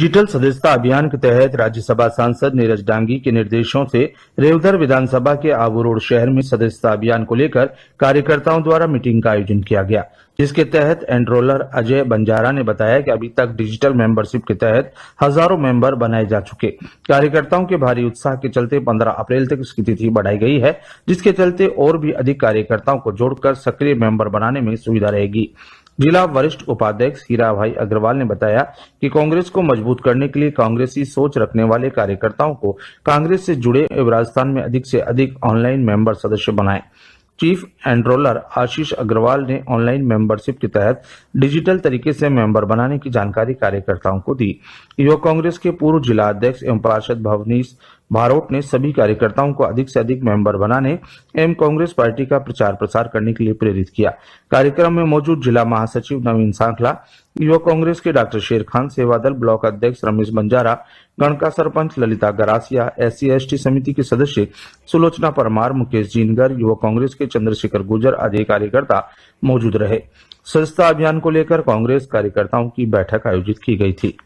digital सदस्यता अभियान के तहत राज्यसभा सांसद नीरज डांगी के निर्देशों से रेवधर विधानसभा के आबूरोड शहर में सदस्यता अभियान को लेकर कार्यकर्ताओं द्वारा मीटिंग का आयोजन किया गया जिसके तहत एंड्रोलर अजय बंजारा ने बताया कि अभी तक डिजिटल मेंबरशिप के तहत हजारों मेंबर बनाए जा चुके कार्यकर्ताओं के भारी उत्साह के चलते 15 अप्रैल तक इसकी तिथि बढ़ाई गई है जिसके चलते और भी अधिक कार्यकर्ताओं को जोड़कर सक्रिय मेंबर बनाने में सुविधा रहेगी जिला वरिष्ठ उपाध्यक्ष हीरा भाई अग्रवाल ने बताया कि कांग्रेस को मजबूत करने के लिए कांग्रेसी सोच रखने वाले कार्यकर्ताओं को कांग्रेस से जुड़े एवं राजस्थान में अधिक से अधिक ऑनलाइन मेंबर सदस्य बनाएं चीफ एंड्रोलर आशीष अग्रवाल ने ऑनलाइन मेंबरशिप के तहत डिजिटल तरीके से मेंबर बनाने की जानकारी कार्यकर्ताओं को दी युवक कांग्रेस के पूर्व जिला अध्यक्ष एवं पार्षद भवनीश भारोट ने सभी कार्यकर्ताओं को अधिक से अधिक मेंबर बनाने एवं कांग्रेस पार्टी का प्रचार प्रसार करने के लिए प्रेरित किया कार्यक्रम में मौजूद जिला महासचिव नवीन सांखला युवा कांग्रेस के डॉक्टर शेर खान सेवा दल ब्लॉक अध्यक्ष रमेश बंजारा गण का सरपंच ललिता गरासिया एस सी समिति के सदस्य सुलोचना परमार मुकेश जीनगर युवा कांग्रेस के चंद्रशेखर गुजर आदि कार्यकर्ता मौजूद रहे स्वच्छता अभियान को लेकर कांग्रेस कार्यकर्ताओं की बैठक आयोजित की गई थी